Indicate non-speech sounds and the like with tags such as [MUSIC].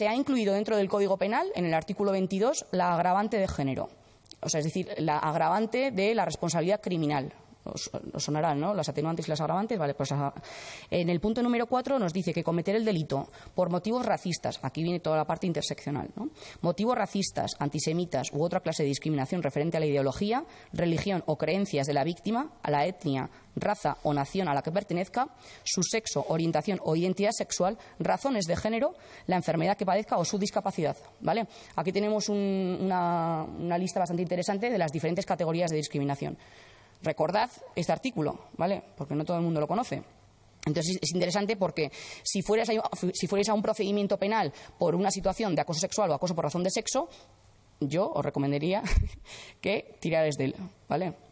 se ha incluido dentro del Código Penal, en el artículo 22, la agravante de género. O sea, es decir, la agravante de la responsabilidad criminal, os, sonarán, ¿no? Las atenuantes y las agravantes, vale, pues en el punto número cuatro nos dice que cometer el delito por motivos racistas, aquí viene toda la parte interseccional, ¿no? Motivos racistas, antisemitas u otra clase de discriminación referente a la ideología, religión o creencias de la víctima, a la etnia, raza o nación a la que pertenezca, su sexo, orientación o identidad sexual, razones de género, la enfermedad que padezca o su discapacidad, ¿vale? Aquí tenemos una lista bastante interesante de las diferentes categorías de discriminación. Recordad este artículo, ¿vale? Porque no todo el mundo lo conoce. Entonces es interesante porque si fuerais, a, un procedimiento penal por una situación de acoso sexual o acoso por razón de sexo, yo os recomendaría [LAUGHS] que tiráis de él, ¿vale?